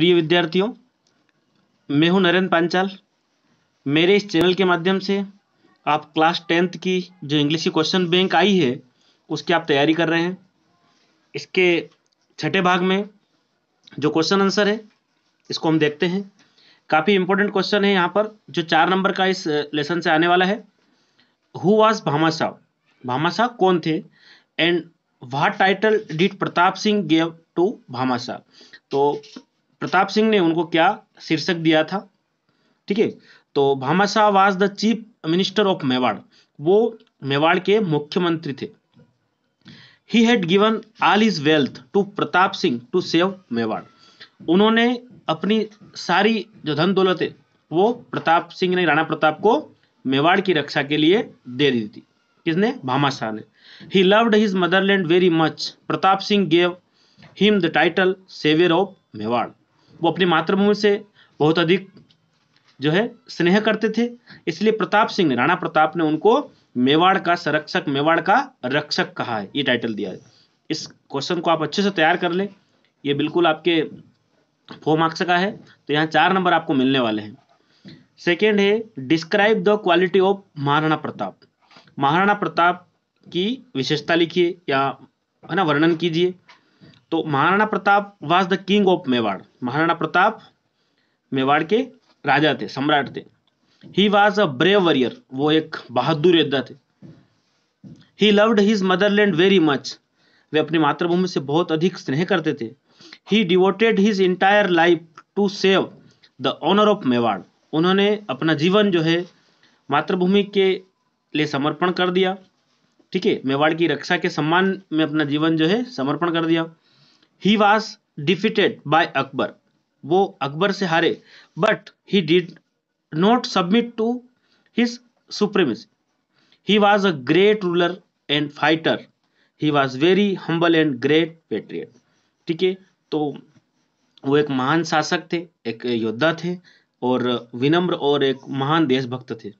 प्रिय विद्यार्थियों मैं हूं नरेंद्र पांचाल मेरे इस चैनल के माध्यम से आप क्लास टेंथ की जो इंग्लिश की क्वेश्चन बैंक आई है उसकी आप तैयारी कर रहे हैं इसके छठे भाग में जो क्वेश्चन आंसर है इसको हम देखते हैं काफ़ी इंपॉर्टेंट क्वेश्चन है यहाँ पर जो चार नंबर का इस लेसन से आने वाला है हु वॉज भामा साहब भामा साहब कौन थे and what title did Pratap Singh gave to Bhamashah तो प्रताप सिंह ने उनको क्या शीर्षक दिया था ठीक है तो Bhamashah was the chief minister of Mewar वो मेवाड़ के मुख्यमंत्री थे he had given all his wealth to Pratap Singh to save Mewar उन्होंने अपनी सारी जो धन दौलत है वो प्रताप सिंह ने राणा प्रताप को मेवाड़ की रक्षा के लिए दे दी थी किसने भामाशाह ने he loved his motherland very much Pratap Singh gave him the title saviour of Mewar वो अपनी मातृभूमि से बहुत अधिक जो है स्नेह करते थे इसलिए प्रताप सिंह राणा प्रताप ने उनको मेवाड़ का संरक्षक मेवाड़ का रक्षक कहा है ये टाइटल दिया है इस क्वेश्चन को आप अच्छे से तैयार कर लें ये बिल्कुल आपके फोर मार्क्स का है तो यहाँ चार नंबर आपको मिलने वाले हैं सेकेंड है describe the quality of Maharana Pratap Maharana Pratap की विशेषता लिखिए या है ना वर्णन कीजिए तो Maharana Pratap was the king of Mewar Maharana Pratap Mewar के राजा थे सम्राट थे he was a brave warrior वो एक बहादुर योद्धा थे he loved his motherland very much वे अपनी मातृभूमि से बहुत अधिक स्नेह करते थे he devoted his entire life to save the honour of Mewar उन्होंने अपना जीवन जो है मातृभूमि के लिए समर्पण कर दिया ठीक है मेवाड़ की रक्षा के सम्मान में अपना जीवन जो है समर्पण कर दिया he was defeated by Akbar वो अकबर से हारे but he did not submit to his supremacy he was a great ruler and fighter he was very humble and great patriot ठीक है तो वो एक महान शासक थे एक योद्धा थे और विनम्र और एक महान देशभक्त थे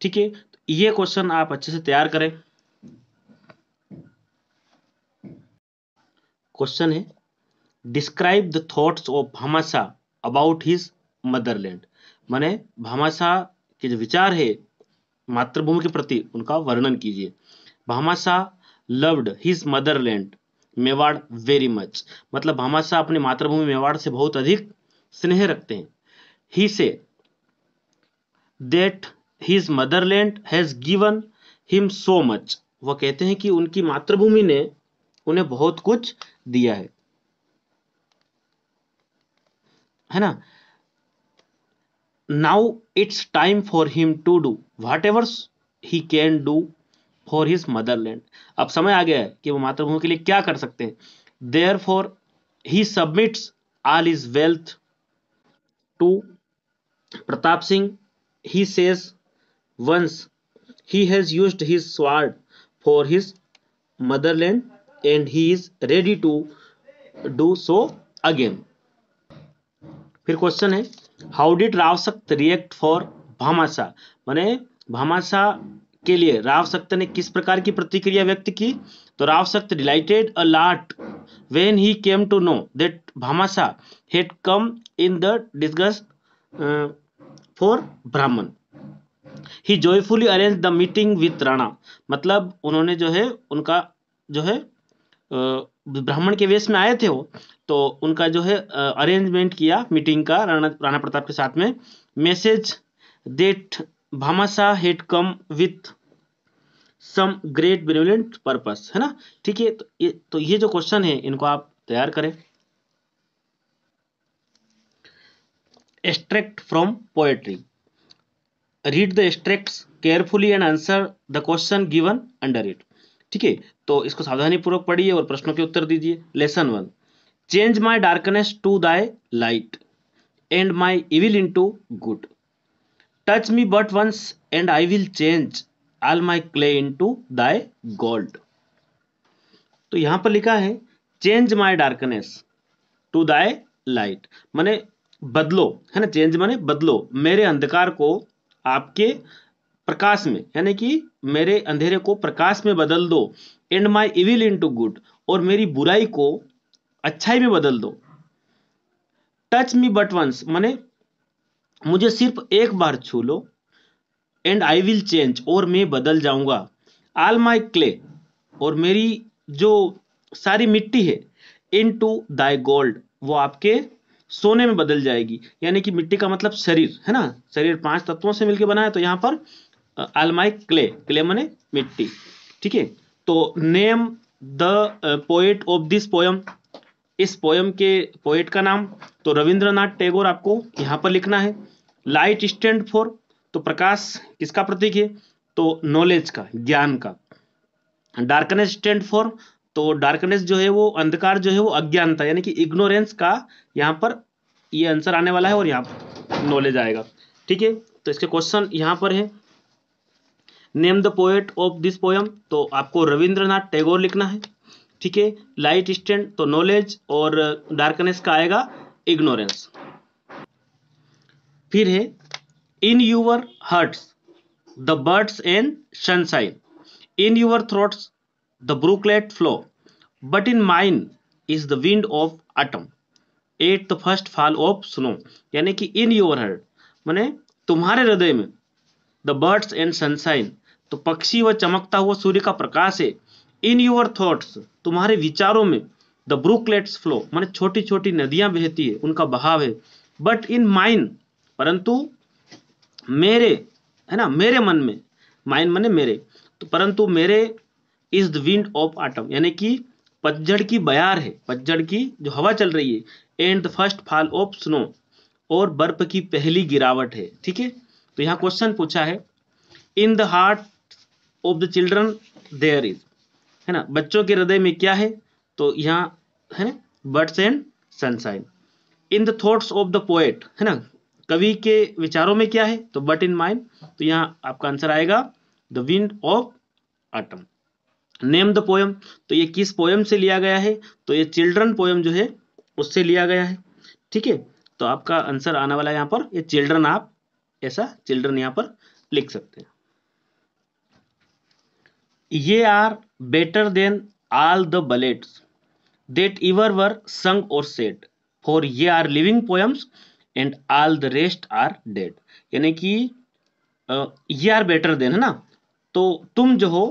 ठीक है तो ये क्वेश्चन आप अच्छे से तैयार करें क्वेश्चन है describe the thoughts of Bhamashah about his motherland माने भामाशाह के जो विचार है मातृभूमि के प्रति उनका वर्णन कीजिए Bhamashah loved his motherland Mewar very much मतलब भामाशाह अपनी मातृभूमि मेवाड़ से बहुत अधिक स्नेह रखते हैं ही से that his motherland has given him so much वह कहते हैं कि उनकी मातृभूमि ने उन्हें बहुत कुछ दिया है है ना now it's time for him to do whatever he can do for his motherland अब समय आ गया है कि वो मातृभूमि के लिए क्या कर सकते हैं there for he submits all is wealth to Pratap Singh he says once he has use his sword for his motherland and he is ready to do so again फिर क्वेश्चन है how did Rao Sakht react for Bhamashah मैंने भामाशाह के लिए राव सख्त ने किस प्रकार की प्रतिक्रिया व्यक्त की तो Rao Sakht delighted a lot when he came to know that Bhamashah had come in the disgust for Brahmin he joyfully arrange the meeting with Rana मतलब उन्होंने जो है उनका जो है uh, ब्राह्मण के वेश में आए थे वो तो उनका जो है अरेंजमेंट किया मीटिंग का राणा राणा प्रताप के साथ में message that Bhamashah had come with some great brilliant purpose है ना ठीक है तो ये तो ये जो क्वेश्चन है इनको आप तैयार करें extract from poetry read the extracts carefully and answer the question given under it ठीक है तो इसको सावधानी पूर्वक पढ़िए और प्रश्नों के उत्तर दीजिए lesson one change my darkness to thy light and my evil into good touch me but once and I will change all my clay into thy gold तो यहां पर लिखा है change my darkness to thy light मैंने बदलो है ना change माने बदलो मेरे अंधकार को आपके प्रकाश में यानी कि मेरे अंधेरे को प्रकाश में बदल दो and my evil into good और मेरी बुराई को अच्छाई में बदल दो टच मी बट वंस माने मुझे सिर्फ एक बार छू लो एंड आई विल चेंज और मैं बदल जाऊंगा आल माई क्ले और मेरी जो सारी मिट्टी है इन टू दाई गोल्ड वो आपके सोने में बदल जाएगी यानी कि मिट्टी का मतलब शरीर है ना शरीर पांच तत्वों से मिलकर बना है तो यहाँ पर आलमाई क्ले क्ले मने मिट्टी ठीक है तो name the poet of this poem इस पोयम के पोएट का नाम तो रविंद्रनाथ टैगोर आपको यहाँ पर लिखना है लाइट स्टैंड फॉर तो प्रकाश किसका प्रतीक है तो नॉलेज का ज्ञान का डार्कनेस स्टैंड फॉर तो डार्कनेस जो है वो अंधकार जो है वो अज्ञानता यानी कि इग्नोरेंस का यहाँ पर ये यह आंसर आने वाला है और यहाँ पर नॉलेज आएगा ठीक है तो इसके क्वेश्चन यहाँ पर है name the poet of this poem तो आपको रविंद्रनाथ टैगोर लिखना है ठीक है लाइट स्टैंड तो नॉलेज और डार्कनेस का आएगा इग्नोरेंस फिर है in your hearts the birds and sunshine in your throats the brooklet flow but in mind is the wind of autumn at the first fall of snow यानी कि in your hurt मैंने तुम्हारे हृदय में the birds and sunshine तो पक्षी व चमकता हुआ सूर्य का प्रकाश है इन यूर थॉट्स तुम्हारे विचारों में द ब्रुकलेट्स फ्लो माने छोटी छोटी नदियां बहती है उनका बहाव है बट इन माइन परंतु मेरे है ना मेरे मन में माइन मने मेरे तो परंतु मेरे is the wind of autumn यानी कि पतझड़ की बयार है पतझड़ की जो हवा चल रही है and the first fall of snow और बर्फ की पहली गिरावट है ठीक है तो यहाँ क्वेश्चन पूछा है in the heart of the children there is है ना बच्चों के हृदय में क्या है तो यहाँ है ना birds and sunshine in the thoughts of the poet है ना कवि के विचारों में क्या है तो बट इन माइंड तो यहाँ आपका आंसर आएगा the wind of autumn name the poem तो ये किस पोएम से लिया गया है तो ये चिल्ड्रन पोएम जो है उससे लिया गया है ठीक है तो आपका आंसर आने वाला है यहाँ पर ये चिल्ड्रन आप ऐसा चिल्ड्रन यहां पर लिख सकते हैं ye are better than all the ballads that ever were sung or said for ye are living poems and all the rest are dead यानी कि ये आर बेटर देन है ना तो तुम जो हो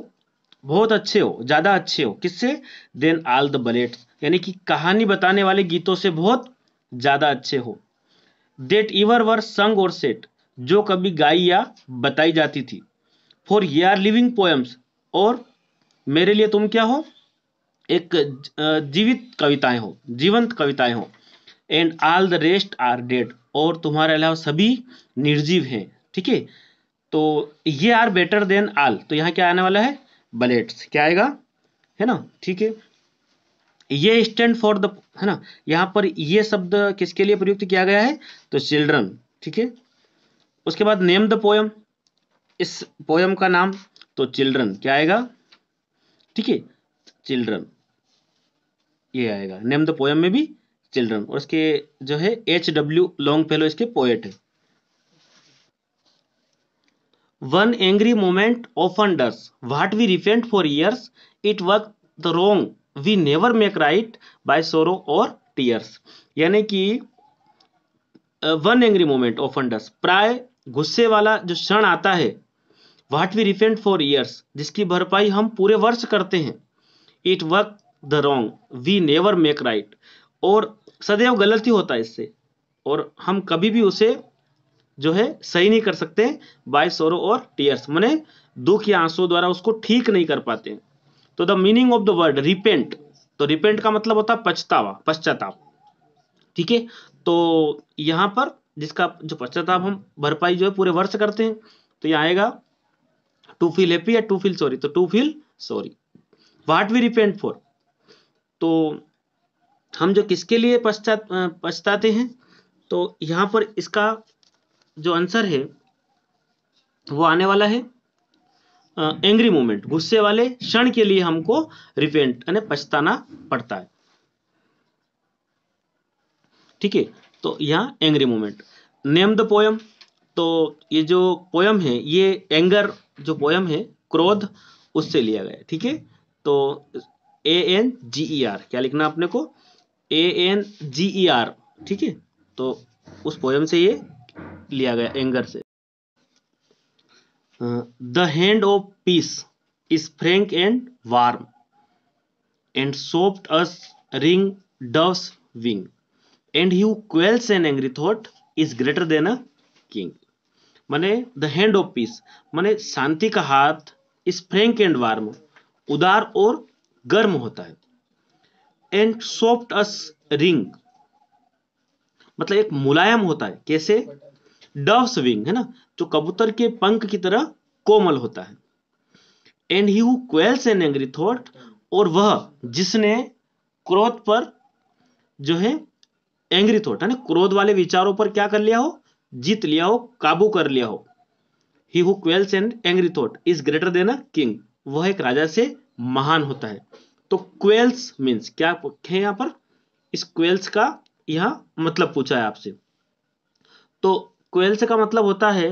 बहुत अच्छे हो ज़्यादा अच्छे हो किससे देन ऑल द बलेट्स यानी कि कहानी बताने वाले गीतों से बहुत ज़्यादा अच्छे हो that ever were sung or set जो कभी गाई या बताई जाती थी for ye are living poems और मेरे लिए तुम क्या हो एक जीवित कविताएं हो जीवंत कविताएं हो and all the rest are dead और तुम्हारे अलावा सभी निर्जीव हैं ठीक है तो ये आर बेटर देन आल तो यहाँ क्या आने वाला है बलेट्स क्या आएगा है ना ठीक है ये स्टैंड फॉर द है ना यहाँ पर ये शब्द किसके लिए प्रयुक्त किया गया है तो चिल्ड्रन ठीक है उसके बाद नेम द पोयम इस पोयम का नाम तो चिल्ड्रन क्या आएगा ठीक है चिल्ड्रन ये आएगा नेम द पोयम में भी चिल्ड्रन और इसके जो है एच डब्ल्यू लॉन्ग फेलो इसके पोएट है one angry moment often does what we repent for years it work the wrong we never make right by sorrow or tears यानी कि one angry moment often does प्राय गुस्से वाला जो क्षण आता है what we repent for years जिसकी भरपाई हम पूरे वर्ष करते हैं it work the wrong we never make right और सदैव गलती होता है इससे और हम कभी भी उसे जो है सही नहीं कर सकते बाय सोरो और टीयर्स मैंने दुख या आंसू द्वारा उसको ठीक नहीं कर पाते तो the meaning of the word repent तो रिपेंट का मतलब होता है पछतावा पश्चाताप ठीक है तो यहां पर जिसका जो पश्चाताप हम भरपाई जो है पूरे वर्ष करते हैं तो ये आएगा टू फील हैप्पी या टू फील सॉरी तो to feel sorry what we repent for तो हम जो किसके लिए पश्चात पछताते हैं तो यहां पर इसका जो आंसर है वो आने वाला है एंग्री मोमेंट गुस्से वाले क्षण के लिए हमको रिपेंट यानी पछताना पड़ता है ठीक है तो यहाँ angry moment name the poem तो ये जो पोयम है ये एंगर जो पोयम है क्रोध उससे लिया गया ठीक है तो A N G E R क्या लिखना अपने को A N G E R ठीक है तो उस पोयम से ये लिया गया एंगर से the hand of peace is frank and warm and soft as ring dove's wing and he quells an angry thought is greater than a king मैंने द हैंड ऑफ पीस मैंने शांति का हाथ इज फ्रेंक एंड वार्म उदार और गर्म होता है एंड सॉफ्ट अस रिंग मतलब एक मुलायम होता है कैसे डव्स विंग है ना जो कबूतर के पंख की तरह कोमल होता है and he quells an angry thought और वह जिसने क्रोध पर जो है एंग्री थॉट है क्रोध वाले विचारों पर क्या कर लिया हो जीत लिया हो काबू कर लिया हो he who quells and angry thought is greater than a king वह एक राजा से महान होता है तो क्वेल्स मीन्स क्या है यहां पर इस क्वेल्स का यहां मतलब पूछा है आपसे तो क्वेल्स का मतलब होता है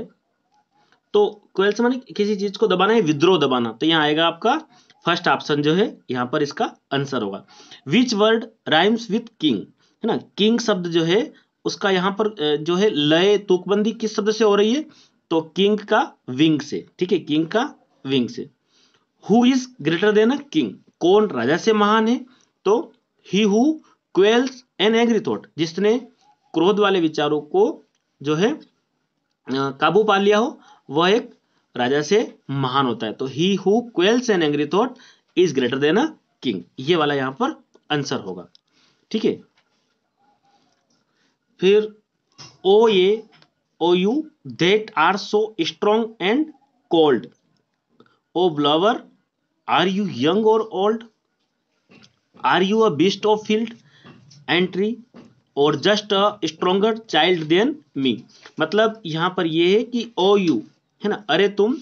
तो क्वेल्स माने किसी चीज को दबाना है विद्रोह दबाना तो यहां आएगा आपका फर्स्ट ऑप्शन जो है यहां पर इसका आंसर होगा which word rhymes with king है ना किंग शब्द जो है उसका यहां पर जो है लय तुकबंदी किस शब्द से हो रही है तो किंग का विंग से ठीक है किंग का विंग से who is greater than a king कौन राजा से महान है तो he who quells an angry thought जिसने क्रोध वाले विचारों को जो है काबू पा लिया हो वह एक राजा से महान होता है तो he who quells an angry thought is greater than a king ये वाला यहां पर आंसर होगा ठीक है फिर O a O you that are so strong and cold O blower are you young or old are you a beast of field and tree or just a stronger child than me मतलब यहां पर यह है कि ओ you है ना अरे तुम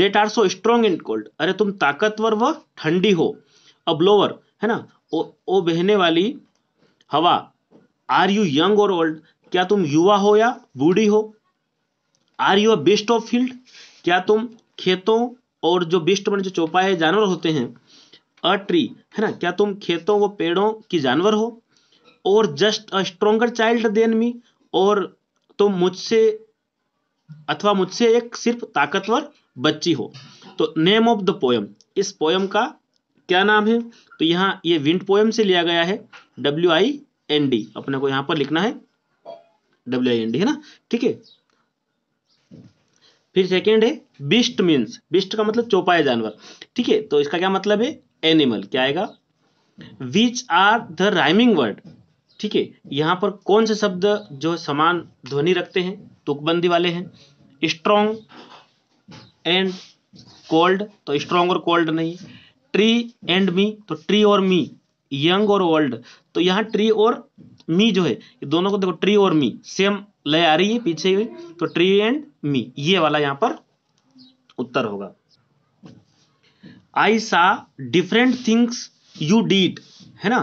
that are so strong and cold अरे तुम ताकतवर व ठंडी हो अ ब्लोवर है ना ओ, ओ बहने वाली हवा are you young or old क्या तुम युवा हो या बूढ़ी हो are you beast of field क्या तुम खेतों और जो बेस्ट बने जो चौपाए जानवर होते हैं अ ट्री है ना क्या तुम खेतों व पेड़ों की जानवर हो और just a stronger child than me और तुम मुझसे अथवा मुझसे एक सिर्फ ताकतवर बच्ची हो तो नेम ऑफ द पोयम इस पोयम का क्या नाम है तो यहाँ ये विंड पोयम से लिया गया है डब्ल्यू आई एन डी अपने को यहां पर लिखना है डब्ल्यू आई एन डी है ना ठीक है फिर सेकेंड है बिस्ट मीन्स बिस्ट का मतलब चौपाया जानवर ठीक है तो इसका क्या मतलब है एनिमल क्या आएगा which are the rhyming word ठीक है यहां पर कौन से शब्द जो समान ध्वनि रखते हैं तुकबंदी वाले हैं स्ट्रॉन्ग एंड कोल्ड तो स्ट्रॉन्ग और कोल्ड नहीं ट्री एंड मी तो ट्री और मी यंग और ओल्ड तो यहाँ ट्री और मी जो है दोनों को देखो ट्री और मी सेम लय आ रही है पीछे तो ट्री एंड मी ये वाला यहाँ पर उत्तर होगा आई saw different things you deed है ना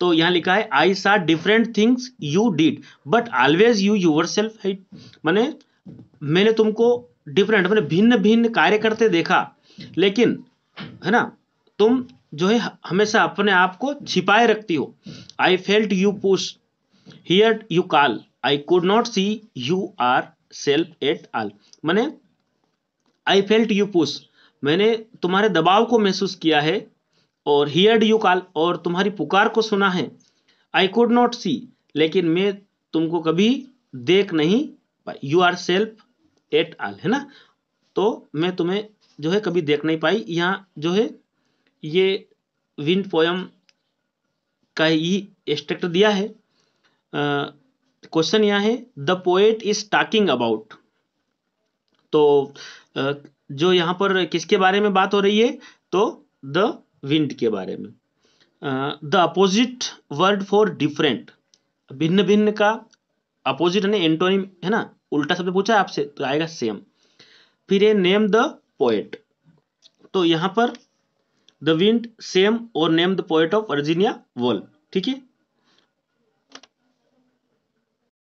तो यहाँ लिखा है I saw different things you did but always you yourself hid मैंने मैंने तुमको डिफरेंट मैंने भिन्न भिन्न कार्य करते देखा लेकिन है ना तुम जो है हमेशा अपने आप को छिपाए रखती हो I felt you push hear you call I could not see yourself at all मैंने आई फेल्ट यू पुश मैंने तुम्हारे दबाव को महसूस किया है और हियर यू कॉल और तुम्हारी पुकार को सुना है आई कुड नॉट सी लेकिन मैं तुमको कभी देख नहीं पाई yourself at all है ना तो मैं तुम्हें जो है कभी देख नहीं पाई यहाँ जो है ये विन पोयम का ही एक्स्ट्रेक्ट दिया है क्वेश्चन यह है the poet is talking about तो आ, जो यहाँ पर किसके बारे में बात हो रही है तो द विंड के बारे में the opposite word for different भिन्न भिन्न का अपोजिट है एंटोनिम है ना उल्टा शब्द पूछा आपसे तो आएगा सेम फिर है नेम द पोएट तो यहां पर द विंड सेम और name the poet of Virginia Woolf ठीक है